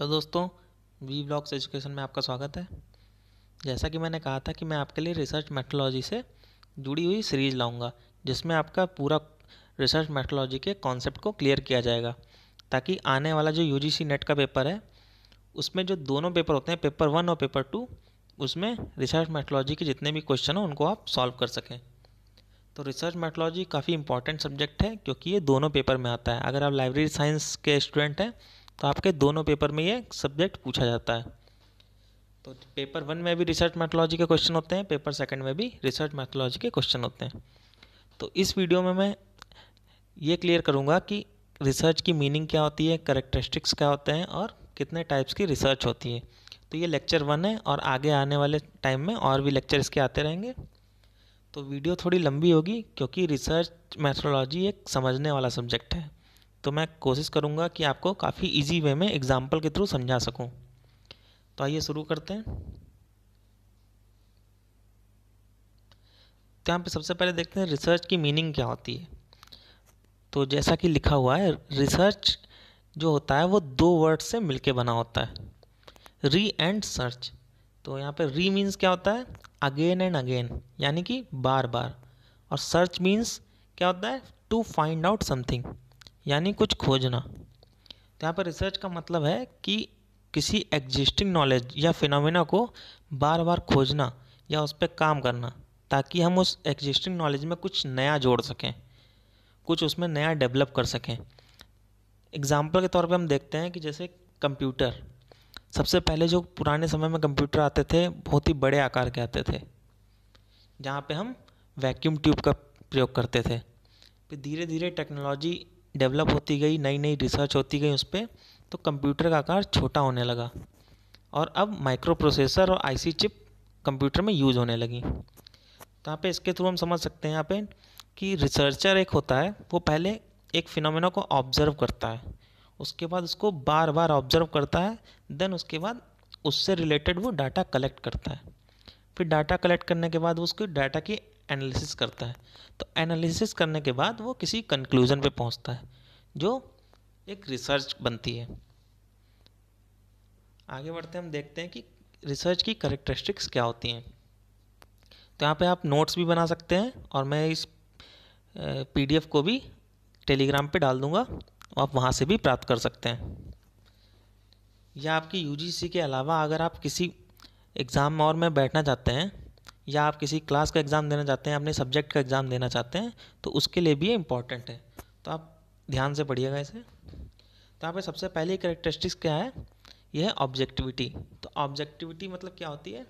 hello दोस्तों we blocks education में आपका स्वागत है जैसा कि मैंने कहा था कि मैं आपके लिए रिसर्च मेथोलॉजी से जुड़ी हुई सीरीज लाऊंगा जिसमें आपका पूरा रिसर्च मेथोलॉजी के कॉन्सेप्ट को क्लियर किया जाएगा ताकि आने वाला जो यू नेट का पेपर है उसमें जो दोनों पेपर होते हैं पेपर वन और पेपर टू उसमें रिसर्च मेथोलॉजी के जितने भी क्वेश्चन हैं उनको आप सॉल्व कर सकें तो रिसर्च मेथोलॉजी काफ़ी इंपॉर्टेंट सब्जेक्ट है क्योंकि ये दोनों पेपर में आता है अगर आप लाइब्रेरी साइंस के स्टूडेंट हैं तो आपके दोनों पेपर में ये सब्जेक्ट पूछा जाता है तो पेपर वन में भी रिसर्च मैथोलॉजी के क्वेश्चन होते हैं पेपर सेकंड में भी रिसर्च मैथोलॉजी के क्वेश्चन होते हैं तो इस वीडियो में मैं ये क्लियर करूँगा कि रिसर्च की मीनिंग क्या होती है करेक्टरिस्टिक्स क्या होते हैं और कितने टाइप्स की रिसर्च होती है तो ये लेक्चर वन है और आगे आने वाले टाइम में और भी लेक्चर इसके आते रहेंगे तो वीडियो थोड़ी लंबी होगी क्योंकि रिसर्च मैथोलॉजी एक समझने वाला सब्जेक्ट है तो मैं कोशिश करूँगा कि आपको काफ़ी ईजी वे में एग्जाम्पल के थ्रू समझा सकूँ तो आइए शुरू करते हैं तो यहाँ पे सबसे पहले देखते हैं रिसर्च की मीनिंग क्या होती है तो जैसा कि लिखा हुआ है रिसर्च जो होता है वो दो वर्ड से मिलके बना होता है री एंड सर्च तो यहाँ पे री मीन्स क्या होता है अगेन एंड अगेन यानी कि बार बार और सर्च मीन्स क्या होता है टू फाइंड आउट समथिंग यानी कुछ खोजना तो यहाँ पर रिसर्च का मतलब है कि किसी एग्जिस्टिंग नॉलेज या फिनोमेना को बार बार खोजना या उस पर काम करना ताकि हम उस एग्जिस्टिंग नॉलेज में कुछ नया जोड़ सकें कुछ उसमें नया डेवलप कर सकें एग्ज़ाम्पल के तौर पे हम देखते हैं कि जैसे कंप्यूटर सबसे पहले जो पुराने समय में कंप्यूटर आते थे बहुत ही बड़े आकार के आते थे जहाँ पे हम वैक्यूम ट्यूब का प्रयोग करते थे फिर धीरे धीरे टेक्नोलॉजी डेवलप होती गई नई नई रिसर्च होती गई उस पर तो कंप्यूटर का आकार छोटा होने लगा और अब माइक्रो प्रोसेसर और आईसी चिप कंप्यूटर में यूज़ होने लगी तो यहाँ पे इसके थ्रू हम समझ सकते हैं यहाँ पे कि रिसर्चर एक होता है वो पहले एक फिनोमेना को ऑब्ज़र्व करता है उसके बाद उसको बार बार ऑब्ज़र्व करता है देन उसके बाद उससे रिलेटेड वो डाटा कलेक्ट करता है फिर डाटा कलेक्ट करने के बाद उसके डाटा की एनालिसिस करता है तो एनालिसिस करने के बाद वो किसी कंक्लूज़न पे पहुंचता है जो एक रिसर्च बनती है आगे बढ़ते हम देखते हैं कि रिसर्च की करेक्टरिस्टिक्स क्या होती हैं तो यहाँ पे आप नोट्स भी बना सकते हैं और मैं इस पीडीएफ को भी टेलीग्राम पे डाल दूँगा आप वहाँ से भी प्राप्त कर सकते हैं या आपकी यूजीसी के अलावा अगर आप किसी एग्ज़ाम और में बैठना चाहते हैं या आप किसी क्लास का एग्ज़ाम देना चाहते हैं अपने सब्जेक्ट का एग्ज़ाम देना चाहते हैं तो उसके लिए भी ये इंपॉर्टेंट है तो आप ध्यान से पढ़िएगा इसे तो यहाँ पे सबसे पहली करेक्टरिस्टिक्स क्या है यह है ऑब्जेक्टिविटी तो ऑब्जेक्टिविटी मतलब क्या होती है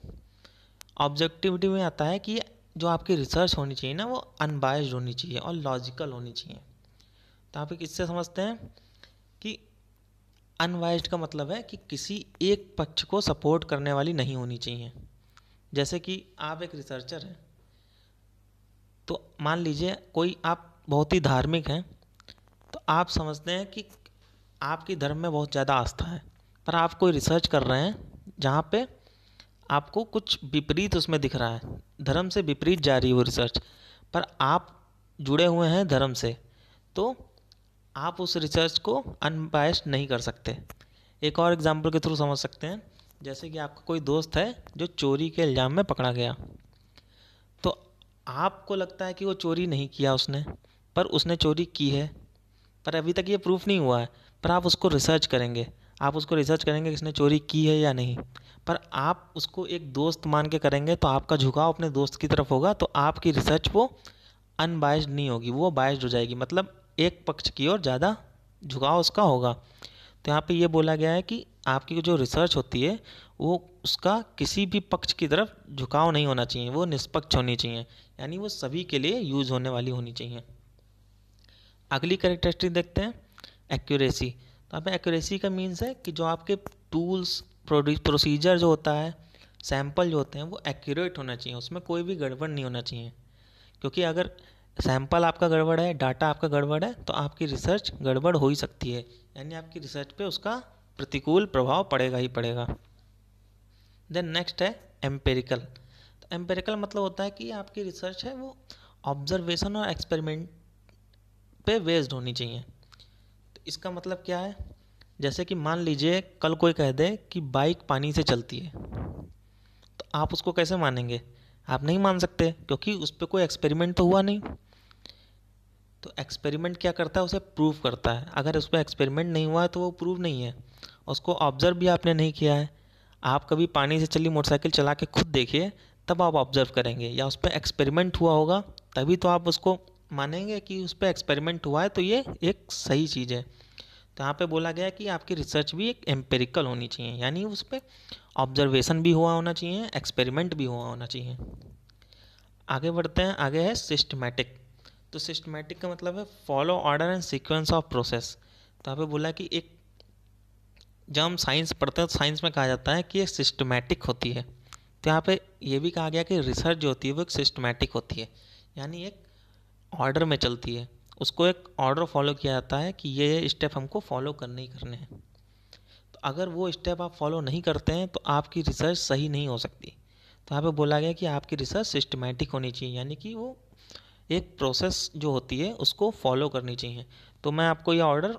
ऑब्जेक्टिविटी में आता है कि जो आपकी रिसर्च होनी चाहिए ना वो अनबायस्ड होनी चाहिए और लॉजिकल होनी चाहिए तो आप इससे समझते हैं कि अनबायस्ड का मतलब है कि किसी एक पक्ष को सपोर्ट करने वाली नहीं होनी चाहिए जैसे कि आप एक रिसर्चर हैं तो मान लीजिए कोई आप बहुत ही धार्मिक हैं तो आप समझते हैं कि आपकी धर्म में बहुत ज़्यादा आस्था है पर आप कोई रिसर्च कर रहे हैं जहाँ पे आपको कुछ विपरीत उसमें दिख रहा है धर्म से विपरीत जा रही है वो रिसर्च पर आप जुड़े हुए हैं धर्म से तो आप उस रिसर्च को अनबायस्ड नहीं कर सकते एक और एग्जाम्पल के थ्रू समझ सकते हैं जैसे कि आपका कोई दोस्त है जो चोरी के इल्ज़ाम में पकड़ा गया तो आपको लगता है कि वो चोरी नहीं किया उसने पर उसने चोरी की है पर अभी तक ये प्रूफ नहीं हुआ है पर आप उसको रिसर्च करेंगे आप उसको रिसर्च करेंगे कि इसने चोरी की है या नहीं पर आप उसको एक दोस्त मान के करेंगे तो आपका झुकाव अपने दोस्त की तरफ होगा तो आपकी रिसर्च वो अनबायस्ड नहीं होगी वो बायस्ड हो जाएगी मतलब एक पक्ष की ओर ज़्यादा झुकाव उसका होगा तो यहाँ पे ये बोला गया है कि आपकी जो रिसर्च होती है वो उसका किसी भी पक्ष की तरफ झुकाव नहीं होना चाहिए वो निष्पक्ष होनी चाहिए यानी वो सभी के लिए यूज़ होने वाली होनी चाहिए अगली करेक्टरिस्टिक देखते हैं एक्यूरेसी तो आप एक्यूरेसी का मीन्स है कि जो आपके टूल्स प्रोसीजर जो होता है सैंपल जो होते हैं वो एक्यूरेट होना चाहिए उसमें कोई भी गड़बड़ नहीं होना चाहिए क्योंकि अगर सैंपल आपका गड़बड़ है डाटा आपका गड़बड़ है तो आपकी रिसर्च गड़बड़ हो ही सकती है यानी आपकी रिसर्च पे उसका प्रतिकूल प्रभाव पड़ेगा ही पड़ेगा देन नेक्स्ट है एम्पेरिकल तो एम्पेरिकल मतलब होता है कि आपकी रिसर्च है वो ऑब्जर्वेशन और एक्सपेरिमेंट पे बेस्ड होनी चाहिए तो इसका मतलब क्या है जैसे कि मान लीजिए कल कोई कह दे कि बाइक पानी से चलती है तो आप उसको कैसे मानेंगे आप नहीं मान सकते क्योंकि उस पर कोई एक्सपेरिमेंट तो हुआ नहीं तो एक्सपेरिमेंट क्या करता है उसे प्रूव करता है अगर उस पर एक्सपेरिमेंट नहीं हुआ है तो वो प्रूव नहीं है उसको ऑब्ज़र्व भी आपने नहीं किया है आप कभी पानी से चली मोटरसाइकिल चला के खुद देखिए तब आप ऑब्ज़र्व करेंगे या उस पर एक्सपेरिमेंट हुआ होगा तभी तो आप उसको मानेंगे कि उस पर एक्सपेरिमेंट हुआ है तो ये एक सही चीज़ है तो यहाँ पे बोला गया कि आपकी रिसर्च भी एक एम्पेरिकल होनी चाहिए यानी उस पर ऑब्जर्वेशन भी हुआ होना चाहिए एक्सपेरिमेंट भी हुआ होना चाहिए आगे बढ़ते हैं आगे है सिस्टमैटिक तो सिस्टमैटिक का मतलब है follow order and sequence of process तो यहाँ पे बोला कि एक जब हम साइंस पढ़ते हैं तो साइंस में कहा जाता है कि ये सिस्टमेटिक होती है तो यहाँ पे ये भी कहा गया कि रिसर्च जो होती है वो एक सिस्टमेटिक होती है यानी एक ऑर्डर में चलती है उसको एक ऑर्डर फॉलो किया जाता है कि ये स्टेप हमको फॉलो करने ही करने हैं तो अगर वो स्टेप आप फॉलो नहीं करते हैं तो आपकी रिसर्च सही नहीं हो सकती तो यहाँ पे बोला गया कि आपकी रिसर्च सिस्टमेटिक होनी चाहिए यानी कि वो एक प्रोसेस जो होती है उसको फॉलो करनी चाहिए तो मैं आपको यह ऑर्डर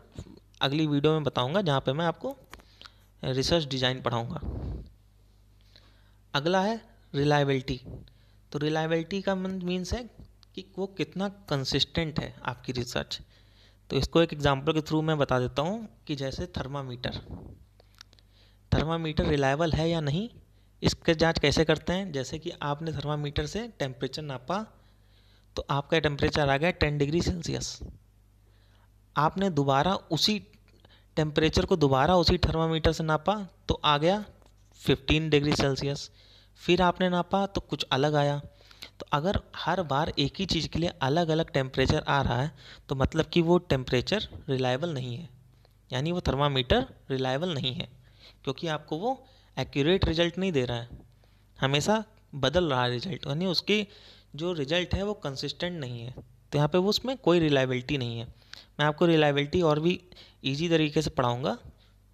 अगली वीडियो में बताऊंगा जहाँ पे मैं आपको रिसर्च डिज़ाइन पढ़ाऊँगा अगला है रिलायबिलिटी तो रिलायबिलिटी का मीन्स है कि वो कितना कंसिस्टेंट है आपकी रिसर्च तो इसको एक एग्जांपल के थ्रू मैं बता देता हूँ कि जैसे थर्मामीटर थर्मामीटर रिलायबल है या नहीं इसके जांच कैसे करते हैं जैसे कि आपने थर्मामीटर से टेम्परेचर नापा तो आपका टेम्परेचर आ गया टेन डिग्री सेल्सियस आपने दोबारा उसी टेम्परेचर को दोबारा उसी थर्मामीटर से नापा तो आ गया 15 डिग्री सेल्सियस फिर आपने नापा तो कुछ अलग आया तो अगर हर बार एक ही चीज़ के लिए अलग अलग टेम्परेचर आ रहा है तो मतलब कि वो टेम्परेचर रिलायबल नहीं है यानी वो थर्मामीटर रिलायबल नहीं है क्योंकि आपको वो एक्यूरेट रिजल्ट नहीं दे रहा है हमेशा बदल रहा है रिजल्ट यानी उसकी जो रिजल्ट है वो कंसिस्टेंट नहीं है तो यहाँ पे वो उसमें कोई रिलायबिलिटी नहीं है मैं आपको रिलायबिलिटी और भी ईजी तरीके से पढ़ाऊँगा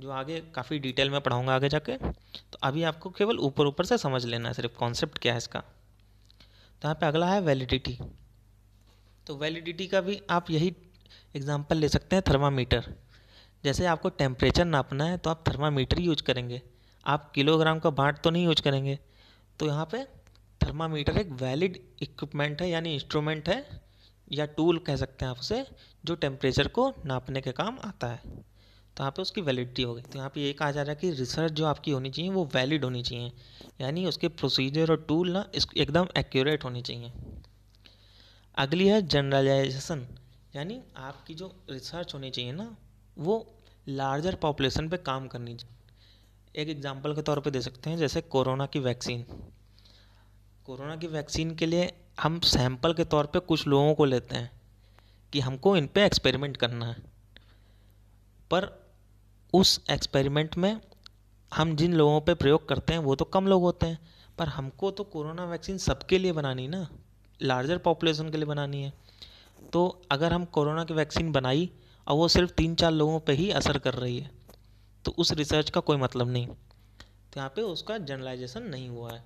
जो आगे काफ़ी डिटेल में पढ़ाऊँगा आगे जाके तो अभी आपको केवल ऊपर ऊपर से समझ लेना है सिर्फ कॉन्सेप्ट क्या है इसका तो यहाँ पे अगला है वैलिडिटी तो वैलिडिटी का भी आप यही एग्जाम्पल ले सकते हैं थर्मामीटर जैसे आपको टेम्परेचर नापना है तो आप थर्मामीटर यूज करेंगे आप किलोग्राम का बाट तो नहीं यूज करेंगे तो यहाँ पे थर्मामीटर एक वैलिड इक्विपमेंट है यानी इंस्ट्रूमेंट है या टूल कह सकते हैं आप उसे जो टेम्परेचर को नापने के काम आता है तो यहाँ पे उसकी वैलिडिटी हो गई तो यहाँ पे ये कहा जा रहा है कि रिसर्च जो आपकी होनी चाहिए वो वैलिड होनी चाहिए यानी उसके प्रोसीजर और टूल ना एकदम एक्यूरेट होनी चाहिए अगली है जनरलाइजेशन यानी आपकी जो रिसर्च होनी चाहिए ना वो लार्जर पॉपुलेशन पे काम करनी चाहिए एक एग्जांपल के तौर पे दे सकते हैं जैसे कोरोना की वैक्सीन कोरोना की वैक्सीन के लिए हम सैंपल के तौर पे कुछ लोगों को लेते हैं कि हमको इन पे एक्सपेरिमेंट करना है पर उस एक्सपेरिमेंट में हम जिन लोगों पे प्रयोग करते हैं वो तो कम लोग होते हैं पर हमको तो कोरोना वैक्सीन सबके लिए बनानी ना लार्जर पॉपुलेशन के लिए बनानी है तो अगर हम कोरोना की वैक्सीन बनाई और वो सिर्फ तीन चार लोगों पे ही असर कर रही है तो उस रिसर्च का कोई मतलब नहीं तो यहाँ पे उसका जर्नलाइजेशन नहीं हुआ है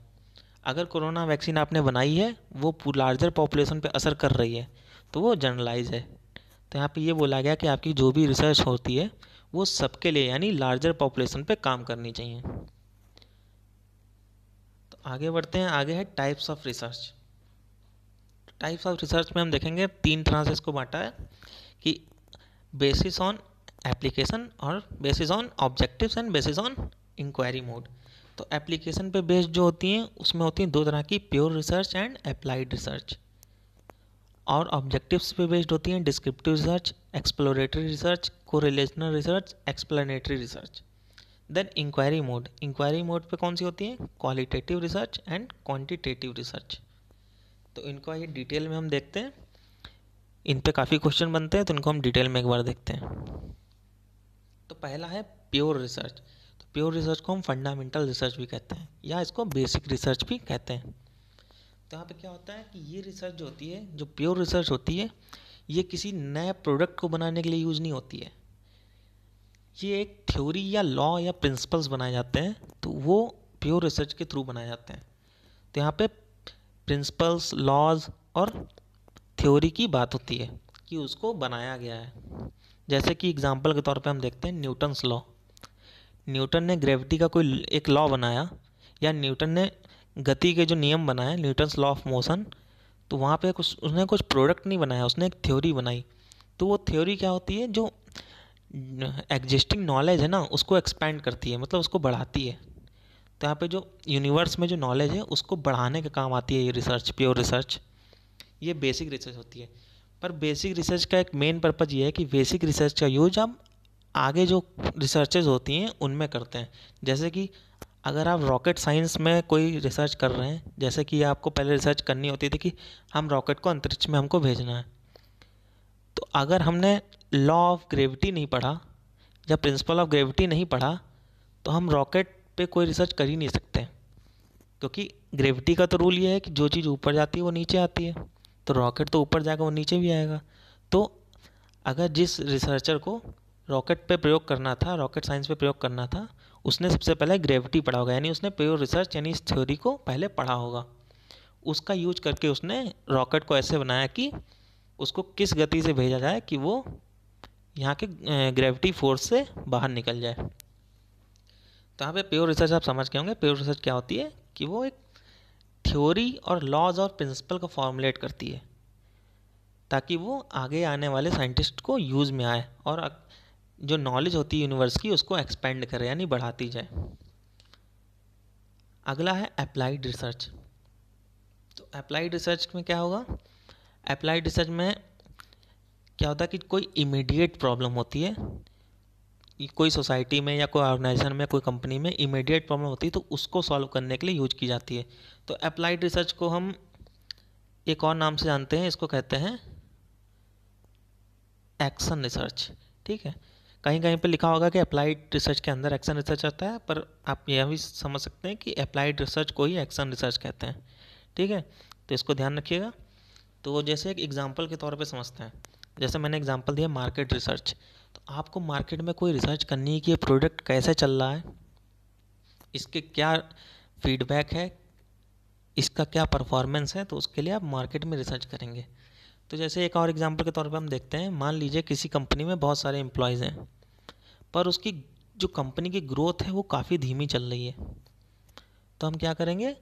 अगर कोरोना वैक्सीन आपने बनाई है वो लार्जर पॉपुलेशन पे असर कर रही है तो वो जर्नलाइज है तो यहाँ पे ये बोला गया कि आपकी जो भी रिसर्च होती है वो सबके लिए यानी लार्जर पॉपुलेशन पे काम करनी चाहिए तो आगे बढ़ते हैं आगे है types of research types of research में हम देखेंगे तीन तरह से इसको बांटा है कि बेसिस ऑन एप्लीकेशन और basis on objectives and basis on inquiry mode तो एप्लीकेशन पे बेस्ड जो होती हैं उसमें होती हैं दो तरह की pure research and applied research और ऑब्जेक्टिव्स पे बेस्ड होती हैं descriptive research exploratory research correlational research explanatory research then inquiry mode inquiry mode पे कौन सी होती हैं qualitative research and quantitative research तो इनको आइए डिटेल में हम देखते हैं इन पे काफ़ी क्वेश्चन बनते हैं तो इनको हम डिटेल में एक बार देखते हैं तो पहला है प्योर रिसर्च प्योर रिसर्च को हम फंडामेंटल रिसर्च भी कहते हैं या इसको बेसिक रिसर्च भी कहते हैं तो यहाँ पे क्या होता है कि ये रिसर्च जो होती है जो प्योर रिसर्च होती है ये किसी नए प्रोडक्ट को बनाने के लिए यूज़ नहीं होती है ये एक थ्योरी या लॉ या प्रिंसिपल्स बनाए जाते हैं तो वो प्योर रिसर्च के थ्रू बनाए जाते हैं तो यहाँ पे प्रिंसिपल्स लॉज और थ्योरी की बात होती है कि उसको बनाया गया है जैसे कि एग्जाम्पल के तौर पे हम देखते हैं न्यूटन्स लॉ न्यूटन ने ग्रेविटी का कोई एक लॉ बनाया या न्यूटन ने गति के जो नियम बनाए न्यूटन्स लॉ ऑफ मोशन तो वहाँ पे कुछ उसने कुछ प्रोडक्ट नहीं बनाया उसने एक थ्योरी बनाई तो वो थ्योरी क्या होती है जो एग्जिस्टिंग नॉलेज है ना उसको एक्सपेंड करती है मतलब उसको बढ़ाती है तो यहाँ पे जो यूनिवर्स में जो नॉलेज है उसको बढ़ाने का काम आती है ये रिसर्च प्योर रिसर्च ये बेसिक रिसर्च होती है पर बेसिक रिसर्च का एक मेन पर्पज़ ये है कि बेसिक रिसर्च का यूज हम आगे जो रिसर्चेज होती हैं उनमें करते हैं जैसे कि अगर आप रॉकेट साइंस में कोई रिसर्च कर रहे हैं जैसे कि आपको पहले रिसर्च करनी होती थी कि हम रॉकेट को अंतरिक्ष में हमको भेजना है तो अगर हमने लॉ ऑफ ग्रेविटी नहीं पढ़ा या प्रिंसिपल ऑफ ग्रेविटी नहीं पढ़ा तो हम रॉकेट पे कोई रिसर्च कर ही नहीं सकते क्योंकि ग्रेविटी का तो रूल ये है कि जो चीज़ ऊपर जाती है वो नीचे आती है तो रॉकेट तो ऊपर जाएगा वो नीचे भी आएगा तो अगर जिस रिसर्चर को रॉकेट पे प्रयोग करना था रॉकेट साइंस पे प्रयोग करना था उसने सबसे पहले ग्रेविटी पढ़ा होगा यानी उसने प्योर रिसर्च यानी इस थ्योरी को पहले पढ़ा होगा उसका यूज करके उसने रॉकेट को ऐसे बनाया कि उसको किस गति से भेजा जाए कि वो यहाँ के ग्रेविटी फोर्स से बाहर निकल जाए तो यहाँ पे प्योर रिसर्च आप समझ के होंगे प्योर रिसर्च क्या होती है कि वो एक थ्योरी और लॉज और प्रिंसिपल को फॉर्मुलेट करती है ताकि वो आगे आने वाले साइंटिस्ट को यूज़ में आए और जो नॉलेज होती है यूनिवर्स की उसको एक्सपेंड करे यानी बढ़ाती जाए अगला है अप्लाइड रिसर्च तो अप्लाइड रिसर्च में क्या होगा अप्लाइड रिसर्च में क्या होता है कि कोई इमीडिएट प्रॉब्लम होती है कोई सोसाइटी में या कोई ऑर्गेनाइजेशन में कोई कंपनी में इमीडिएट प्रॉब्लम होती है तो उसको सॉल्व करने के लिए यूज की जाती है तो अप्लाइड रिसर्च को हम एक और नाम से जानते हैं इसको कहते हैं एक्शन रिसर्च ठीक है कहीं कहीं पे लिखा होगा कि अप्लाइड रिसर्च के अंदर एक्शन रिसर्च आता है पर आप यह भी समझ सकते हैं कि अप्लाइड रिसर्च को ही एक्शन रिसर्च कहते हैं ठीक है तो इसको ध्यान रखिएगा तो जैसे एक एग्जाम्पल के तौर पर समझते हैं जैसे मैंने एग्जाम्पल दिया मार्केट रिसर्च तो आपको मार्केट में कोई रिसर्च करनी है कि प्रोडक्ट कैसे चल रहा है इसके क्या फीडबैक है इसका क्या परफॉर्मेंस है तो उसके लिए आप मार्केट में रिसर्च करेंगे तो जैसे एक और एग्जाम्पल के तौर पर हम देखते हैं मान लीजिए किसी कंपनी में बहुत सारे एम्प्लॉयज़ हैं पर उसकी जो कंपनी की ग्रोथ है वो काफ़ी धीमी चल रही है तो हम क्या करेंगे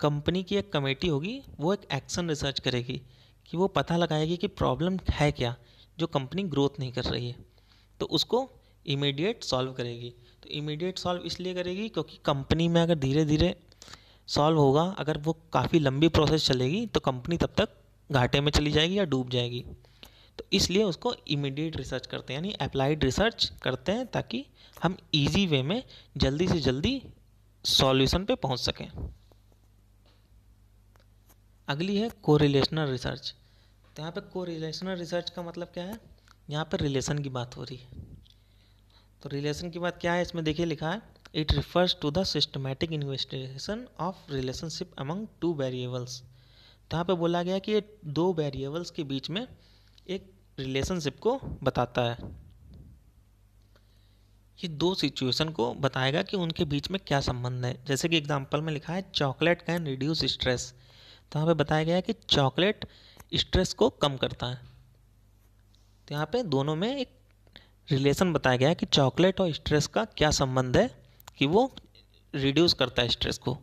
कंपनी की एक कमेटी होगी वो एक एक्शन रिसर्च करेगी कि वो पता लगाएगी कि प्रॉब्लम है क्या जो कंपनी ग्रोथ नहीं कर रही है तो उसको इमीडिएट सॉल्व करेगी तो इमीडिएट सॉल्व इसलिए करेगी क्योंकि कंपनी में अगर धीरे धीरे सॉल्व होगा अगर वो काफ़ी लंबी प्रोसेस चलेगी तो कंपनी तब तक घाटे में चली जाएगी या डूब जाएगी तो इसलिए उसको इमीडिएट रिसर्च करते हैं यानी अप्लाइड रिसर्च करते हैं ताकि हम इजी वे में जल्दी से जल्दी सॉल्यूशन पे पहुंच सकें अगली है कोरिलेशनल रिसर्च तो यहाँ पे कोरिलेशनल रिसर्च का मतलब क्या है यहाँ पर रिलेशन की बात हो रही है तो रिलेशन की बात क्या है इसमें देखिए लिखा है it refers to the systematic investigation of relationship among two variables तो यहाँ पे बोला गया कि ये दो वेरिएबल्स के बीच में एक रिलेशनशिप को बताता है ये दो सिचुएशन को बताएगा कि उनके बीच में क्या संबंध है जैसे कि एग्जांपल में लिखा है चॉकलेट कैन रिड्यूस स्ट्रेस तो यहाँ पे बताया गया है कि चॉकलेट स्ट्रेस को कम करता है तो यहाँ पे दोनों में एक रिलेशन बताया गया है कि चॉकलेट और स्ट्रेस का क्या संबंध है कि वो रिड्यूस करता है स्ट्रेस को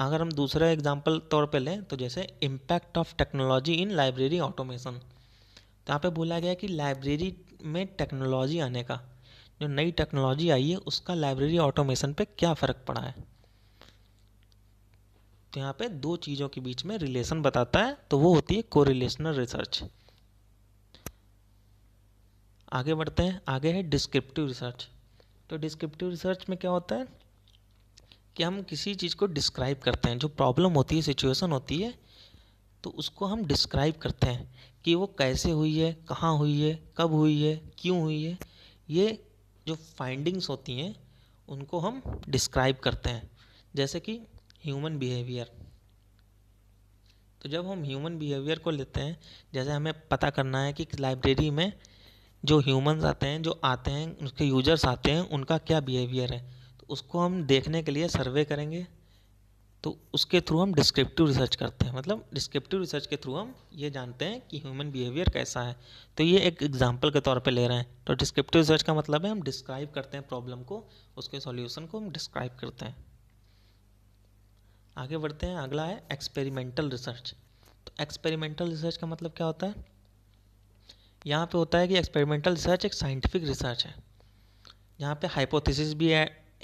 अगर हम दूसरा एग्जाम्पल तौर पर लें तो जैसे impact of technology in library automation तो यहाँ पे बोला गया कि लाइब्रेरी में टेक्नोलॉजी आने का जो नई टेक्नोलॉजी आई है उसका लाइब्रेरी ऑटोमेशन पे क्या फ़र्क पड़ा है तो यहाँ पे दो चीज़ों के बीच में रिलेशन बताता है तो वो होती है कोरिलेशनल रिसर्च आगे बढ़ते हैं आगे है डिस्क्रिप्टिव रिसर्च तो डिस्क्रिप्टिव रिसर्च में क्या होता है कि हम किसी चीज़ को डिस्क्राइब करते हैं जो प्रॉब्लम होती है सिचुएशन होती है तो उसको हम डिस्क्राइब करते हैं कि वो कैसे हुई है कहाँ हुई है कब हुई है क्यों हुई है ये जो फाइंडिंग्स होती हैं उनको हम डिस्क्राइब करते हैं जैसे कि ह्यूमन बिहेवियर तो जब हम ह्यूमन बिहेवियर को लेते हैं जैसे हमें पता करना है कि लाइब्रेरी में जो ह्यूमंस आते हैं जो आते हैं उसके यूजर्स आते हैं उनका क्या बिहेवियर है उसको हम देखने के लिए सर्वे करेंगे तो उसके थ्रू हम डिस्क्रिप्टिव रिसर्च करते हैं मतलब डिस्क्रिप्टिव रिसर्च के थ्रू हम ये जानते हैं कि ह्यूमन बिहेवियर कैसा है तो ये एक एग्जाम्पल के तौर पे ले रहे हैं तो डिस्क्रिप्टिव रिसर्च का मतलब है हम डिस्क्राइब करते हैं प्रॉब्लम को उसके सॉल्यूशन को हम डिस्क्राइब करते हैं आगे बढ़ते हैं अगला है एक्सपेरिमेंटल रिसर्च तो एक्सपेरिमेंटल रिसर्च का मतलब क्या होता है यहाँ पे होता है कि एक्सपेरिमेंटल रिसर्च एक साइंटिफिक रिसर्च है यहाँ पे हाइपोथेसिस भी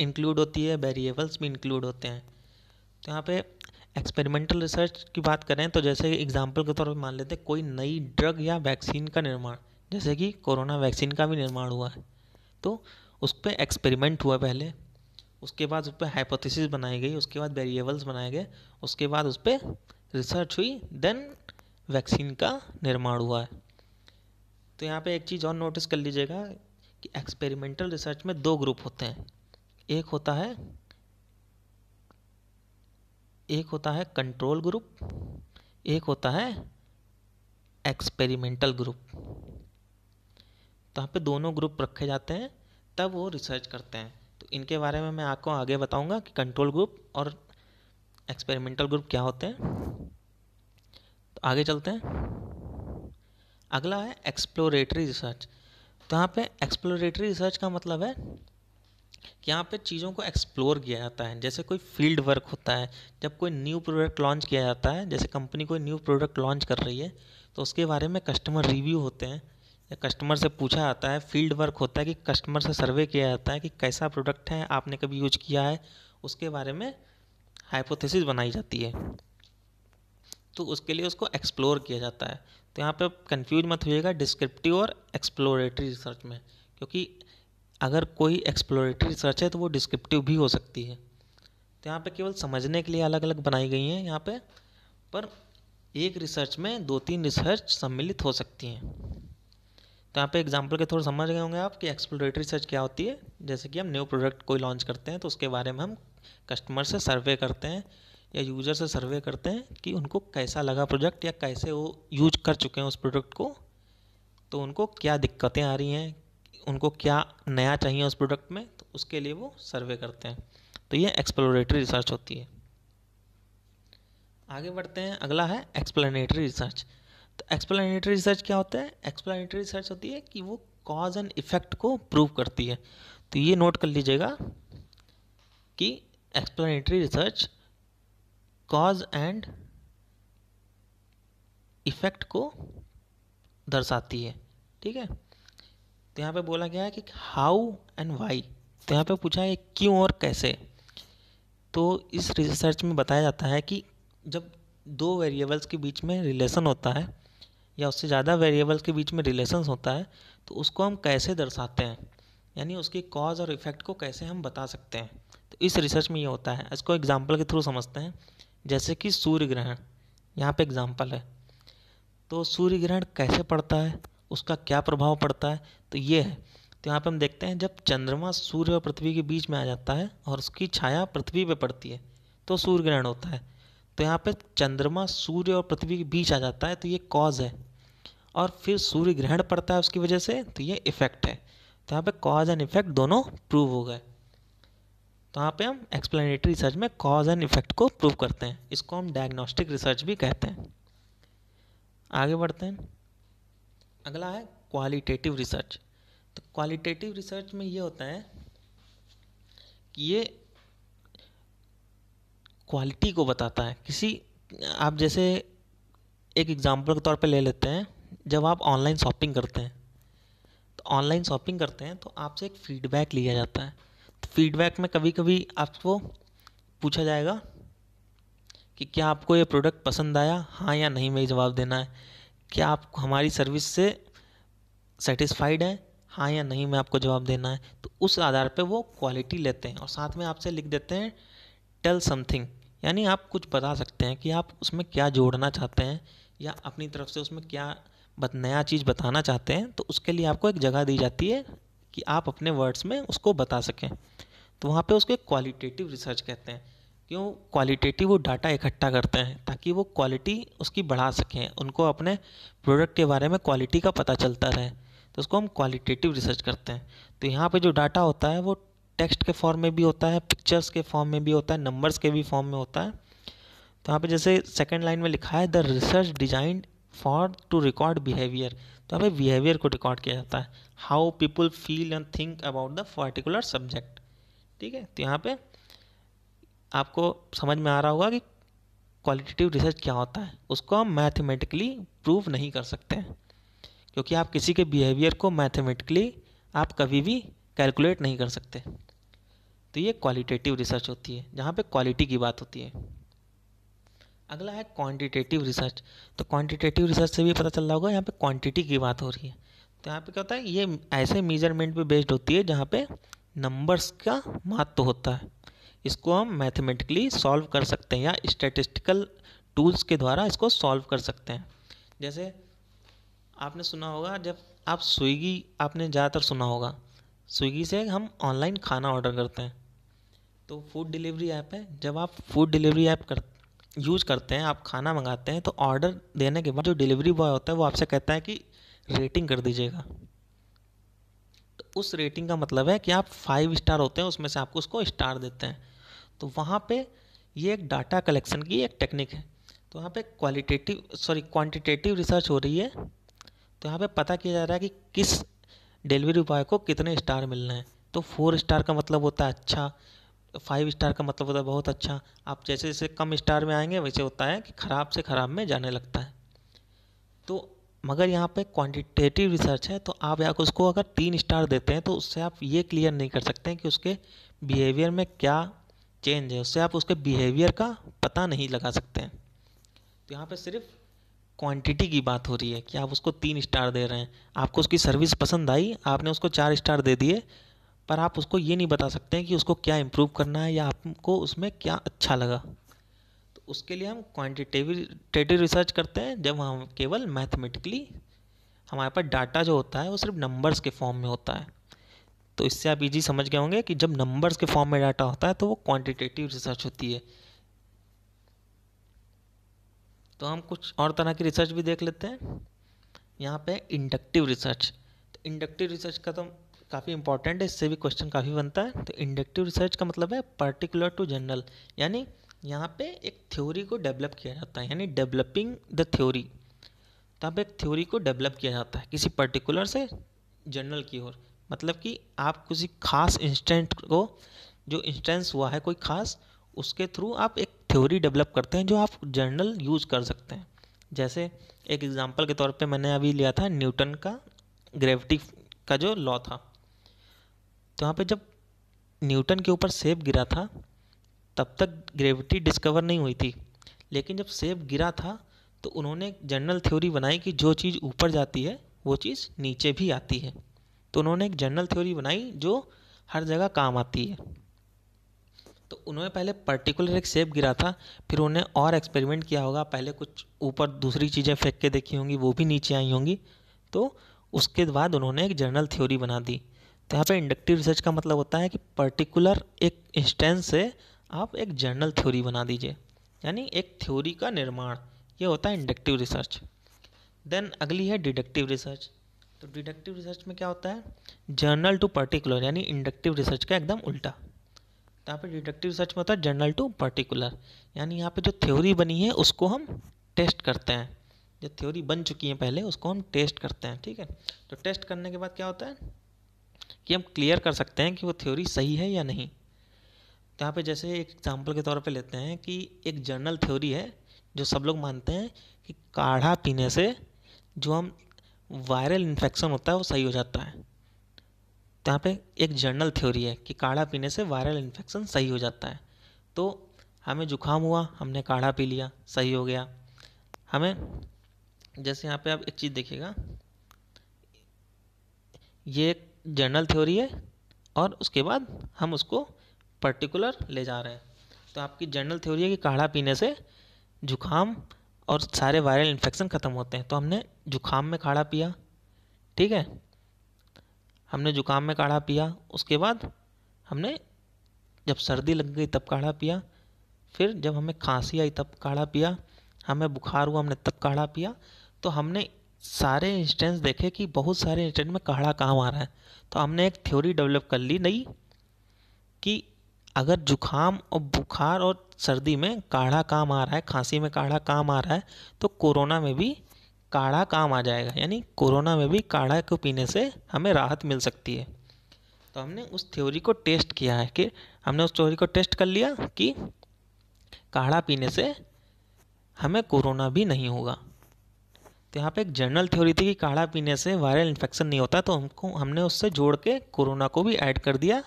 इंक्लूड होती है वेरिएबल्स भी इंक्लूड होते हैं तो यहाँ पे एक्सपेरिमेंटल रिसर्च की बात करें तो जैसे एग्जाम्पल के तौर पर मान लेते हैं कोई नई ड्रग या वैक्सीन का निर्माण जैसे कि कोरोना वैक्सीन का भी निर्माण हुआ है तो उस पर एक्सपेरिमेंट हुआ पहले उसके बाद उस पर हाइपोथिस बनाई गई उसके बाद वेरिएबल्स बनाए गए उसके बाद उस पर रिसर्च हुई देन वैक्सीन का निर्माण हुआ है तो यहाँ पे एक चीज़ और नोटिस कर लीजिएगा कि एक्सपेरिमेंटल रिसर्च में दो ग्रुप होते हैं एक होता है एक होता है कंट्रोल ग्रुप एक होता है एक्सपेरिमेंटल ग्रुप तो यहाँ पे दोनों ग्रुप रखे जाते हैं तब वो रिसर्च करते हैं तो इनके बारे में मैं आपको आगे बताऊंगा कि कंट्रोल ग्रुप और एक्सपेरिमेंटल ग्रुप क्या होते हैं तो आगे चलते हैं अगला है एक्सप्लोरेटरी रिसर्च तो यहाँ पे एक्सप्लोरेटरी रिसर्च का मतलब है यहाँ पे चीज़ों को एक्सप्लोर किया जाता है जैसे कोई फील्ड वर्क होता है जब कोई न्यू प्रोडक्ट लॉन्च किया जाता है जैसे कंपनी कोई न्यू प्रोडक्ट लॉन्च कर रही है तो उसके बारे में कस्टमर रिव्यू होते हैं या कस्टमर से पूछा जाता है फील्ड वर्क होता है कि कस्टमर से सर्वे किया जाता है कि कैसा प्रोडक्ट है आपने कभी यूज किया है उसके बारे में हाइपोथेसिस बनाई जाती है तो उसके लिए उसको एक्सप्लोर किया जाता है तो यहाँ पे कन्फ्यूज मत होइएगा डिस्क्रिप्टिव और एक्सप्लोरेटरी रिसर्च में क्योंकि अगर कोई एक्सप्लोरेटरी रिसर्च है तो वो डिस्क्रिप्टिव भी हो सकती है तो यहाँ पे केवल समझने के लिए अलग अलग बनाई गई हैं यहाँ पे पर एक रिसर्च में दो तीन रिसर्च सम्मिलित हो सकती हैं तो यहाँ पे एग्जांपल के थोड़ा समझ गए होंगे आप कि एक्सप्लोरेटरी रिसर्च क्या होती है जैसे कि हम न्यू प्रोडक्ट कोई लॉन्च करते हैं तो उसके बारे में हम कस्टमर से सर्वे करते हैं या यूज़र से सर्वे करते हैं कि उनको कैसा लगा प्रोडक्ट या कैसे वो यूज कर चुके हैं उस प्रोडक्ट को तो उनको क्या दिक्कतें आ रही हैं उनको क्या नया चाहिए उस प्रोडक्ट में तो उसके लिए वो सर्वे करते हैं तो ये एक्सप्लोरेटरी रिसर्च होती है आगे बढ़ते हैं अगला है एक्सप्लेनेटरी रिसर्च तो एक्सप्लेनेटरी रिसर्च क्या होता है एक्सप्लेनेटरी रिसर्च होती है कि वो कॉज एंड इफेक्ट को प्रूव करती है तो ये नोट कर लीजिएगा कि explanatory research cause and effect को दर्शाती है ठीक है तो यहाँ पे बोला गया है कि हाउ एंड वाई तो यहाँ पे पूछा है क्यों और कैसे तो इस रिसर्च में बताया जाता है कि जब दो वेरिएबल्स के बीच में रिलेशन होता है या उससे ज़्यादा वेरिएबल्स के बीच में रिलेशन होता है तो उसको हम कैसे दर्शाते हैं यानी उसकी कॉज और इफेक्ट को कैसे हम बता सकते हैं तो इस रिसर्च में ये होता है इसको एग्जाम्पल के थ्रू समझते हैं जैसे कि सूर्य ग्रहण यहाँ पे एग्जाम्पल है तो सूर्य ग्रहण कैसे पड़ता है उसका क्या प्रभाव पड़ता है तो ये है तो यहाँ पे हम देखते हैं जब चंद्रमा सूर्य और पृथ्वी के बीच में आ जाता है और उसकी छाया पृथ्वी पे पड़ती है तो सूर्य ग्रहण होता है तो यहाँ पे चंद्रमा सूर्य और पृथ्वी के बीच आ जाता है तो ये कॉज है और फिर सूर्य ग्रहण पड़ता है उसकी वजह से तो ये इफेक्ट है तो यहाँ पे कॉज एंड इफेक्ट दोनों प्रूव हो गए तो यहाँ पे हम एक्सप्लेनेटरी रिसर्च में कॉज एंड इफेक्ट को प्रूव करते हैं इसको हम डायग्नोस्टिक रिसर्च भी कहते हैं आगे बढ़ते हैं अगला है क्वालिटेटिव रिसर्च तो क्वालिटेटिव रिसर्च में ये होता है कि ये क्वालिटी को बताता है किसी आप जैसे एक एग्ज़ाम्पल के तौर पे ले लेते हैं जब आप ऑनलाइन शॉपिंग करते हैं तो ऑनलाइन शॉपिंग करते हैं तो आपसे एक फ़ीडबैक लिया जाता है तो फीडबैक में कभी कभी आपको पूछा जाएगा कि क्या आपको ये प्रोडक्ट पसंद आया हाँ या नहीं में जवाब देना है क्या आप हमारी सर्विस से सेटिस्फाइड हैं हाँ या नहीं मैं आपको जवाब देना है तो उस आधार पे वो क्वालिटी लेते हैं और साथ में आपसे लिख देते हैं टेल समथिंग यानी आप कुछ बता सकते हैं कि आप उसमें क्या जोड़ना चाहते हैं या अपनी तरफ से उसमें क्या बत नया चीज़ बताना चाहते हैं तो उसके लिए आपको एक जगह दी जाती है कि आप अपने वर्ड्स में उसको बता सकें तो वहाँ पे उसको क्वालिटेटिव रिसर्च कहते हैं क्यों क्वालिटेटिव वो डाटा इकट्ठा करते हैं ताकि वो क्वालिटी उसकी बढ़ा सकें उनको अपने प्रोडक्ट के बारे में क्वालिटी का पता चलता रहे तो उसको हम क्वालिटेटिव रिसर्च करते हैं तो यहाँ पे जो डाटा होता है वो टेक्स्ट के फॉर्म में भी होता है पिक्चर्स के फॉर्म में भी होता है नंबर्स के भी फॉर्म में होता है तो यहाँ पे जैसे सेकेंड लाइन में लिखा है the research designed for to record behaviour तो यहाँ पे बिहेवियर को रिकॉर्ड किया जाता है how people feel and think about the particular subject ठीक है तो यहाँ पर आपको समझ में आ रहा होगा कि क्वालिटेटिव रिसर्च क्या होता है उसको हम मैथमेटिकली प्रूव नहीं कर सकते क्योंकि आप किसी के बिहेवियर को मैथमेटिकली आप कभी भी कैलकुलेट नहीं कर सकते तो ये क्वालिटेटिव रिसर्च होती है जहाँ पे क्वालिटी की बात होती है अगला है क्वांटिटेटिव रिसर्च तो क्वांटिटेटिव रिसर्च से भी पता चल रहा होगा यहाँ पे क्वांटिटी की बात हो रही है तो यहाँ पे क्या होता है ये ऐसे मेजरमेंट पे बेस्ड होती है जहाँ पे नंबर्स का महत्व होता है इसको हम मैथमेटिकली सॉल्व कर सकते हैं या स्टेटिस्टिकल टूल्स के द्वारा इसको सॉल्व कर सकते हैं जैसे आपने सुना होगा जब आप स्विगी आपने ज़्यादातर सुना होगा स्विगी से हम ऑनलाइन खाना ऑर्डर करते हैं तो फूड डिलीवरी ऐप है जब आप फूड डिलीवरी ऐप कर यूज करते हैं आप खाना मंगाते हैं तो ऑर्डर देने के बाद जो डिलीवरी बॉय होता है वो आपसे कहता है कि रेटिंग कर दीजिएगा तो उस रेटिंग का मतलब है कि आप फाइव स्टार होते हैं उसमें से आपको उसको स्टार देते हैं तो वहाँ पे ये एक डाटा कलेक्शन की एक टेक्निक है तो यहाँ पे क्वालिटेटिव सॉरी क्वांटिटेटिव रिसर्च हो रही है तो यहाँ पे पता किया जा रहा है कि किस डिलीवरी बॉय को कितने स्टार मिलना है तो फोर स्टार का मतलब होता है अच्छा फाइव स्टार का मतलब होता है बहुत अच्छा आप जैसे जैसे कम स्टार में आएंगे वैसे होता है कि ख़राब से ख़राब में जाने लगता है तो मगर यहाँ पे क्वांटिटेटिव रिसर्च है तो आप या तो उसको अगर तीन स्टार देते हैं तो उससे आप ये क्लियर नहीं कर सकते हैं कि उसके बिहेवियर में क्या चेंज है उससे आप उसके बिहेवियर का पता नहीं लगा सकते हैं तो यहाँ पर सिर्फ क्वांटिटी की बात हो रही है कि आप उसको तीन स्टार दे रहे हैं आपको उसकी सर्विस पसंद आई आपने उसको चार स्टार दे दिए पर आप उसको ये नहीं बता सकते हैं कि उसको क्या इम्प्रूव करना है या आपको उसमें क्या अच्छा लगा तो उसके लिए हम क्वान्टिटेटिव रिसर्च करते हैं जब हम केवल मैथमेटिकली हमारे पास डाटा जो होता है वो सिर्फ नंबर्स के फॉर्म में होता है तो इससे आप इजी समझ गए होंगे कि जब नंबर्स के फॉर्म में डाटा होता है तो वो क्वांटिटेटिव रिसर्च होती है तो हम कुछ और तरह की रिसर्च भी देख लेते हैं यहाँ पे इंडक्टिव रिसर्च तो इंडक्टिव रिसर्च का तो काफ़ी इंपॉर्टेंट है इससे भी क्वेश्चन काफ़ी बनता है तो इंडक्टिव रिसर्च का मतलब है पर्टिकुलर टू जनरल यानी यहाँ पे एक थ्योरी को डेवलप किया जाता है यानी डेवलपिंग द थ्योरी तो आप एक थ्योरी को डेवलप किया जाता है किसी पर्टिकुलर से जनरल की ओर मतलब कि आप किसी खास इंस्टेंट को जो इंस्टेंस हुआ है कोई खास उसके थ्रू आप एक थ्योरी डेवलप करते हैं जो आप जर्नल यूज कर सकते हैं जैसे एक एग्जांपल के तौर पे मैंने अभी लिया था न्यूटन का ग्रेविटी का जो लॉ था तो यहाँ पे जब न्यूटन के ऊपर सेब गिरा था तब तक ग्रेविटी डिस्कवर नहीं हुई थी लेकिन जब सेब गिरा था तो उन्होंने जनरल थ्योरी बनाई कि जो चीज़ ऊपर जाती है वो चीज़ नीचे भी आती है तो उन्होंने एक जनरल थ्योरी बनाई जो हर जगह काम आती है तो उन्होंने पहले पर्टिकुलर एक सेप गिरा था फिर उन्हें और एक्सपेरिमेंट किया होगा पहले कुछ ऊपर दूसरी चीज़ें फेंक के देखी होंगी वो भी नीचे आई होंगी तो उसके बाद उन्होंने एक जनरल थ्योरी बना दी तो यहाँ पे इंडक्टिव रिसर्च का मतलब होता है कि पर्टिकुलर एक इंस्टेंस से आप एक जनरल थ्योरी बना दीजिए यानी एक थ्योरी का निर्माण ये होता है इंडक्टिव रिसर्च देन अगली है डिडक्टिव रिसर्च तो डिडक्टिव रिसर्च में क्या होता है जर्नल टू पर्टिकुलर यानी इंडक्टिव रिसर्च का एकदम उल्टा तो यहाँ पर डिडक्टिव रिसर्च में होता है जर्नल टू पर्टिकुलर यानी यहाँ पे जो थ्योरी बनी है उसको हम टेस्ट करते हैं जो थ्योरी बन चुकी है पहले उसको हम टेस्ट करते हैं ठीक है तो टेस्ट करने के बाद क्या होता है कि हम क्लियर कर सकते हैं कि वो थ्योरी सही है या नहीं तो यहाँ पे जैसे एक एग्जाम्पल के तौर पे लेते हैं कि एक जर्नल थ्योरी है जो सब लोग मानते हैं कि काढ़ा पीने से जो हम वायरल इन्फेक्शन होता है वो सही हो जाता है तो यहाँ पे एक जनरल थ्योरी है कि काढ़ा पीने से वायरल इन्फेक्शन सही हो जाता है तो हमें जुकाम हुआ हमने काढ़ा पी लिया सही हो गया हमें जैसे यहाँ पे आप एक चीज़ देखिएगा ये एक जनरल थ्योरी है और उसके बाद हम उसको पर्टिकुलर ले जा रहे हैं तो आपकी जनरल थ्योरी है कि काढ़ा पीने से जुकाम और सारे वायरल इन्फेक्शन ख़त्म होते हैं तो हमने जुकाम में काढ़ा पिया ठीक है हमने जुकाम में काढ़ा पिया उसके बाद हमने जब सर्दी लग गई तब काढ़ा पिया फिर जब हमें खांसी आई तब काढ़ा पिया हमें बुखार हुआ हमने तब काढ़ा पिया तो हमने सारे इंस्टेंस देखे कि बहुत सारे इंस्टेंट में काढ़ा काम आ रहा है तो हमने एक थ्योरी डेवलप कर ली नई कि अगर जुखाम और बुखार और सर्दी में काढ़ा काम आ रहा है खांसी में काढ़ा काम आ रहा है तो कोरोना में भी काढ़ा काम आ जाएगा यानी कोरोना में भी काढ़ा को पीने से हमें राहत मिल सकती है तो हमने उस थ्योरी को टेस्ट किया है कि हमने उस थ्योरी को टेस्ट कर लिया कि काढ़ा पीने से हमें कोरोना भी नहीं होगा तो यहाँ पे एक जनरल थ्योरी थी कि काढ़ा पीने से वायरल इन्फेक्शन नहीं होता तो हमको हमने उससे जोड़ के कोरोना को भी ऐड कर दिया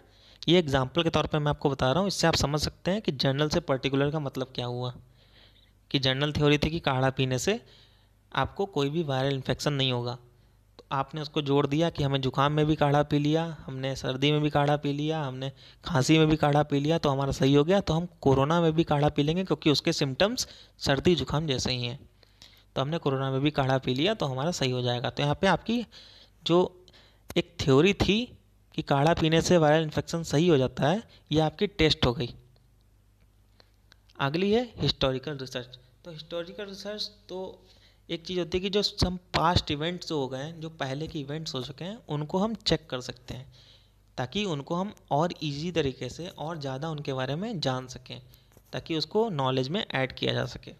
ये एग्जाम्पल के तौर पर मैं आपको बता रहा हूँ इससे आप समझ सकते हैं कि जनरल से पर्टिकुलर का मतलब क्या हुआ कि जनरल थ्योरी थी कि काढ़ा पीने से आपको कोई भी वायरल इन्फेक्शन नहीं होगा तो आपने उसको जोड़ दिया कि हमें जुकाम में भी काढ़ा पी लिया हमने सर्दी में भी काढ़ा पी लिया हमने खांसी में भी काढ़ा पी लिया तो हमारा सही हो गया तो हम कोरोना में भी काढ़ा पी लेंगे क्योंकि उसके सिम्टम्स सर्दी जुकाम जैसे ही हैं तो हमने कोरोना में भी काढ़ा पी लिया तो हमारा सही हो जाएगा तो यहाँ पर आपकी जो एक थ्योरी थी कि काढ़ा पीने से वायरल इन्फेक्शन सही हो जाता है यह आपकी टेस्ट हो गई अगली है हिस्टोरिकल रिसर्च तो हिस्टोरिकल रिसर्च तो एक चीज़ होती है कि जो हम पास्ट इवेंट्स हो गए हैं जो पहले के इवेंट्स हो चुके हैं उनको हम चेक कर सकते हैं ताकि उनको हम और इजी तरीके से और ज़्यादा उनके बारे में जान सकें ताकि उसको नॉलेज में ऐड किया जा सके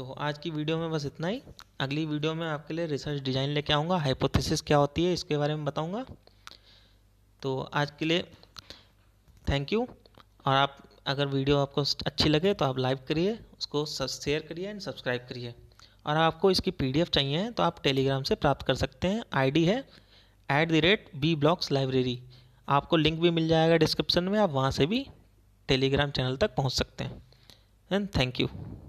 तो आज की वीडियो में बस इतना ही अगली वीडियो में आपके लिए रिसर्च डिजाइन लेके आऊँगा हाइपोथेसिस क्या होती है इसके बारे में बताऊँगा तो आज के लिए थैंक यू और आप अगर वीडियो आपको अच्छी लगे तो आप लाइक करिए उसको शेयर करिए एंड सब्सक्राइब करिए और आपको इसकी पीडीएफ चाहिए तो आप टेलीग्राम से प्राप्त कर सकते हैं आईडी है at the rate B blocks library आपको लिंक भी मिल जाएगा डिस्क्रिप्शन में आप वहाँ से भी टेलीग्राम चैनल तक पहुँच सकते हैं एंड थैंक यू